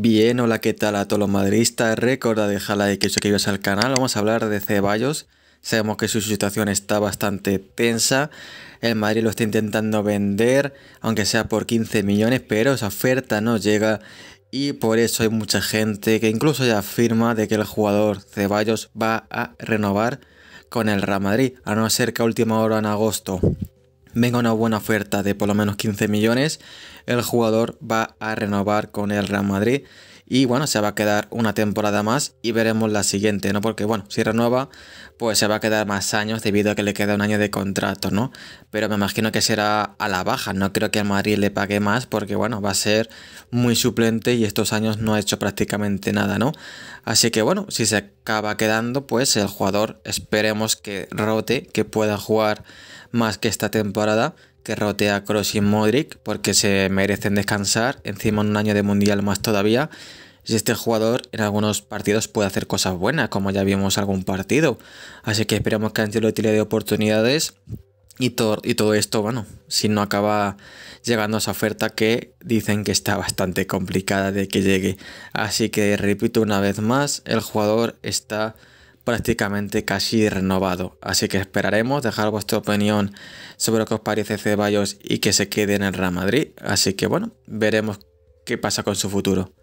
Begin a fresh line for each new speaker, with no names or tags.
Bien, hola, ¿qué tal a todos los madridistas? Recuerda dejar like y al canal. Vamos a hablar de Ceballos. Sabemos que su situación está bastante tensa. El Madrid lo está intentando vender, aunque sea por 15 millones, pero esa oferta no llega. Y por eso hay mucha gente que incluso ya afirma de que el jugador Ceballos va a renovar con el Real Madrid, a no ser que a última hora en agosto venga una buena oferta de por lo menos 15 millones, el jugador va a renovar con el Real Madrid y bueno, se va a quedar una temporada más y veremos la siguiente, ¿no? Porque bueno, si renueva, pues se va a quedar más años debido a que le queda un año de contrato, ¿no? Pero me imagino que será a la baja, no creo que a Madrid le pague más porque bueno, va a ser muy suplente y estos años no ha hecho prácticamente nada, ¿no? Así que bueno, si se acaba quedando, pues el jugador esperemos que rote, que pueda jugar más que esta temporada, que rotea a Kroos y Modric porque se merecen descansar, encima en un año de mundial más todavía. Si este jugador en algunos partidos puede hacer cosas buenas, como ya vimos algún partido. Así que esperamos que lo le de oportunidades y todo, y todo esto, bueno, si no acaba llegando a esa oferta que dicen que está bastante complicada de que llegue. Así que repito una vez más, el jugador está prácticamente casi renovado. Así que esperaremos dejar vuestra opinión sobre lo que os parece Ceballos y que se quede en el Real Madrid. Así que bueno, veremos qué pasa con su futuro.